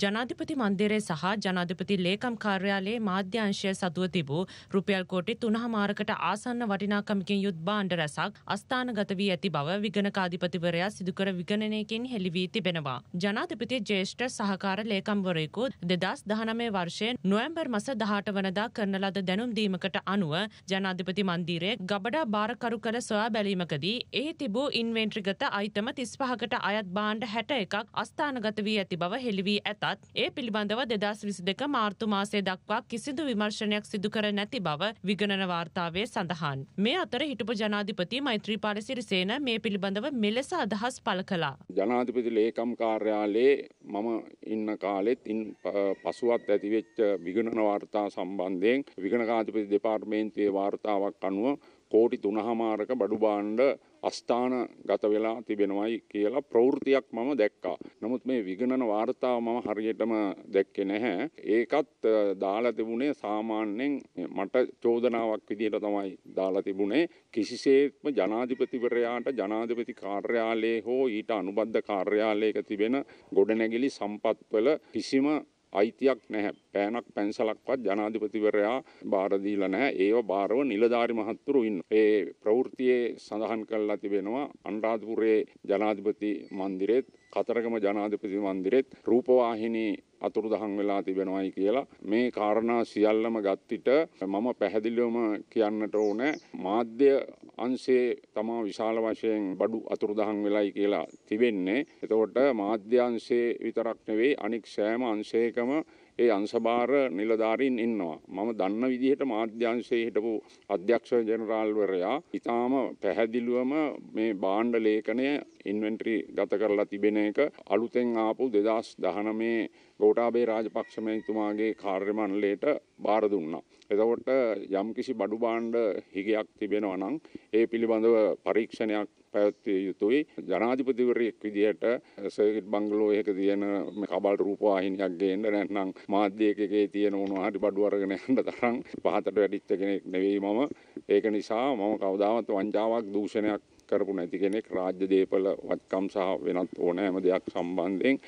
ජනාධිපති මන්දිරේ සහ ජනාධිපති ලේකම් කාර්යාලයේ මාධ්‍යංශය සතුව තිබූ රුපියල් කෝටි තුනහමාරකට ආසන්න වටිනාකමකින් යුත් බාණ්ඩ රැසක් අස්ථානගත වී ඇති බව විගණකාධිපතිවරයා සිදුකර විගණනයකින් හෙළිවී තිබෙනවා. ජනාධිපති ජේෂ්ඨ සහකාර ලේකම්වරයෙකු දෙදස් දහනමේ වර්ෂය නොවැම්බර් මස දහට වනදා කරන ලද දැනුම් දීමකට අනුව ජනාධිපති මන්දිරයේ ගබඩා බාරකරු කළ සොයා බැලීමකදී එහි තිබූ ඉන්වෙන්ට්‍රිගත අයිතම තිස්පහකට අයත් බාණ්ඩ හැට එකක් අස්ථානගත වී ඇති බව හෙළිවී ඇත. ගතත් ඒ පිළිබඳව දෙදස් විසි දෙක මාර්තු මාසය දක්වා කිසිදු විමර්ශනයක් සිදු කර නැති බව විගණන වාර්තාවේ සඳහන්. මේ අතර හිටපු ජනාධිපති මෛත්‍රීපාල සිරිසේන මේ පිළිබඳව මෙලෙස අදහස් පළ කළා. ජනාධිපති ලේකම් කාර්යාලයේ මම ඉන්න කාලෙත් ඉන් පසුවත් ඇතිවෙච්ච විගණන වාර්තා සම්බන්ධයෙන් විගණකාධිපති දෙපාර්තමේන්තුවේ වාර්තාවක් අනුව කෝටි තුනහමාරක බඩු බාණ්ඩ අස්ථාන ගත වෙලා තිබෙනවයි කියලා ප්‍රවෘතියක් මම දැක්කා. නමුත් මේ විගණන වාර්තාව මම හරියටම දැක්කේ නැහැ. ඒකත් දාලා තිබුණේ සාමාන්‍යයෙන් මට චෝදනාවක් විදිහට තමයි දාලා තිබුණේ. කිසිසේත්ම ජනාධිපතිවරයාට ජනාධිපති කාර්යාලයේ හෝ ඊට අනුබද්ධ කාර්යාලයක තිබෙන ගොඩනැගිලි සම්පත්වල කිසිම අයිතියක් නැහැ. පෑනක් පැන්සලක්වත් ජනාධිපතිවරයා බාර දීලා නැහැ. ඒව බාරව නිලධාරි මහත්තුරු ඉන්න. ඒ ප්‍රවෘත්තියේ සඳහන් කරලා තිබෙනවා අනුරාධපුරයේ ජනාධිපති මන්දිරෙත් කතරගම ජනාධිපති මන්දිරෙත් රූපවාහිනී අතුරුදහන් වෙලා තිබෙනවායි කියලා මේ කාරණා සියල්ලම ගත්තිට මම පැහැදිලිවම කියන්නට ඕන මාධ්‍ය අන්සේ තමා විශාල වශයෙන් බඩු අතුරුදහන් වෙලයි කියලා තිබෙන්නේ එතකොට මාධ්‍යංශේ විතරක් නෙවෙයි අනික් සෑම අංශයකම ඒ අංශභාර නිලධාරීන් ඉන්නවා. මම දන්න විදිහට මාධ්‍යංශයේ හිටපු අධ්‍යක්ෂ ජනරාල්වරයා ඉතාම පැහැදිලිවම මේ බාණ්ඩ ලේඛනය ඉන්වෙන්ටරි ගත කරලා තිබෙන එක අලුතෙන් ආපු 2019 ගෝඨාභය රාජපක්ෂ මැතිතුමාගේ කාර්ය මණ්ඩලයට බාර දුන්නා. එතකොට යම් කිසි බඩු බාණ්ඩ හිගයක් තිබෙනවා නම් ඒ පිළිබඳව පරීක්ෂණයක් පැවැත්විය යුතුයි ජනාධිපතිවරයෙක් විදිහට සර්කිට් බංගලෝ එක තියෙන කබල් රූපවාහිනියක් ගේන්න නැත්නම් මාධ්‍යයක එකේ තියෙන මොනවා හරි බඩු අරගෙන යන්න තරම් පහතට වැඩිච්ච කෙනෙක් නෙවෙයි මම ඒක නිසා මම කවදාවත් වංචාවක් දූෂණයක් කරපු නැති කෙනෙක් රාජ්‍ය දේපල වත්කම් සහ වෙනත් ඕනෑම දෙයක් සම්බන්ධයෙන්